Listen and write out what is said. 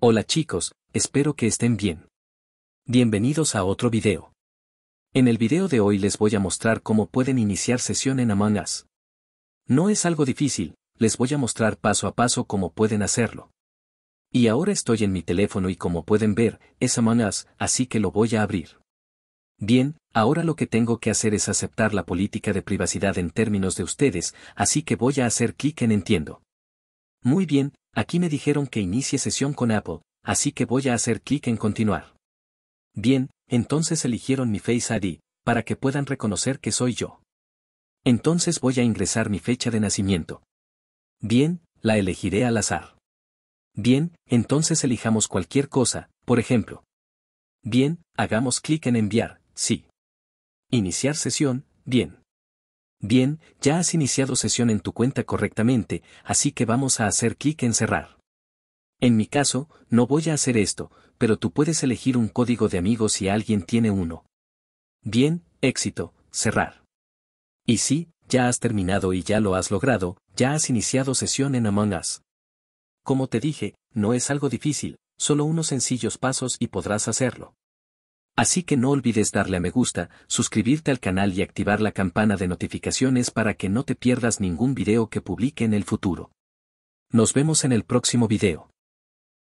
Hola chicos, espero que estén bien. Bienvenidos a otro video. En el video de hoy les voy a mostrar cómo pueden iniciar sesión en Among Us. No es algo difícil, les voy a mostrar paso a paso cómo pueden hacerlo. Y ahora estoy en mi teléfono y como pueden ver, es Among Us, así que lo voy a abrir. Bien, ahora lo que tengo que hacer es aceptar la política de privacidad en términos de ustedes, así que voy a hacer clic en Entiendo. Muy bien, aquí me dijeron que inicie sesión con Apple, así que voy a hacer clic en continuar. Bien, entonces eligieron mi Face ID, para que puedan reconocer que soy yo. Entonces voy a ingresar mi fecha de nacimiento. Bien, la elegiré al azar. Bien, entonces elijamos cualquier cosa, por ejemplo. Bien, hagamos clic en enviar, sí. Iniciar sesión, bien. Bien, ya has iniciado sesión en tu cuenta correctamente, así que vamos a hacer clic en cerrar. En mi caso, no voy a hacer esto, pero tú puedes elegir un código de amigos si alguien tiene uno. Bien, éxito, cerrar. Y sí, ya has terminado y ya lo has logrado, ya has iniciado sesión en Among Us. Como te dije, no es algo difícil, solo unos sencillos pasos y podrás hacerlo. Así que no olvides darle a me gusta, suscribirte al canal y activar la campana de notificaciones para que no te pierdas ningún video que publique en el futuro. Nos vemos en el próximo video.